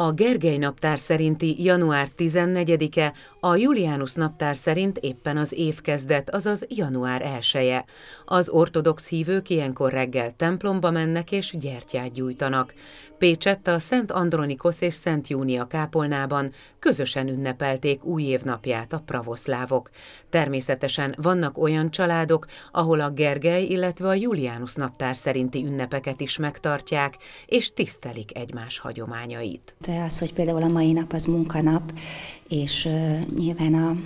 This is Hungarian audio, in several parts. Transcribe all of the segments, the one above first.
A Gergely naptár szerinti január 14-e, a Juliánus naptár szerint éppen az évkezdet, azaz január 1-e. Az ortodox hívők ilyenkor reggel templomba mennek és gyertyát gyújtanak. Pécsett a Szent Andronikos és Szent Júnia kápolnában közösen ünnepelték új évnapját a pravoszlávok. Természetesen vannak olyan családok, ahol a Gergely, illetve a Juliánus naptár szerinti ünnepeket is megtartják, és tisztelik egymás hagyományait az, hogy például a mai nap az munkanap, és nyilván a,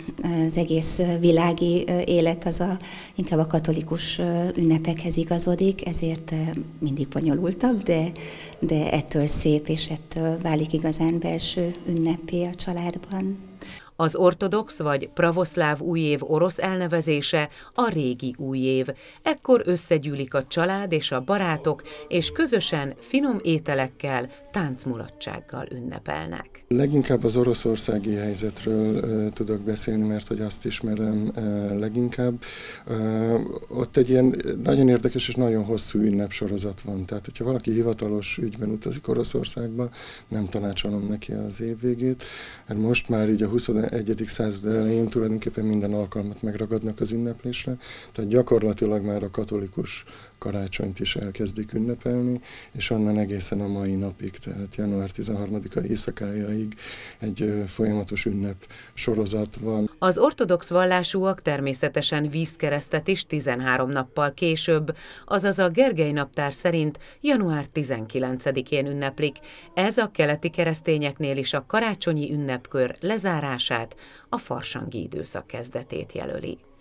az egész világi élet az a, inkább a katolikus ünnepekhez igazodik, ezért mindig bonyolultabb, de, de ettől szép, és ettől válik igazán belső ünnepé a családban. Az ortodox vagy pravoszláv újév orosz elnevezése a régi újév. Ekkor összegyűlik a család és a barátok, és közösen finom ételekkel, táncmulatsággal ünnepelnek. Leginkább az oroszországi helyzetről e, tudok beszélni, mert hogy azt ismerem e, leginkább. E, ott egy ilyen nagyon érdekes és nagyon hosszú ünnepsorozat van. Tehát, hogyha valaki hivatalos ügyben utazik Oroszországba, nem tanácsolom neki az év végét, mert hát most már így a 20 21. század elején tulajdonképpen minden alkalmat megragadnak az ünneplésre, tehát gyakorlatilag már a katolikus karácsonyt is elkezdik ünnepelni, és onnan egészen a mai napig, tehát január 13-a éjszakájaig egy folyamatos ünnep sorozat van. Az ortodox vallásúak természetesen vízkeresztet is 13 nappal később, azaz a Gergely naptár szerint január 19-én ünneplik. Ez a keleti keresztényeknél is a karácsonyi ünnepkör lezárását, a farsangi időszak kezdetét jelöli.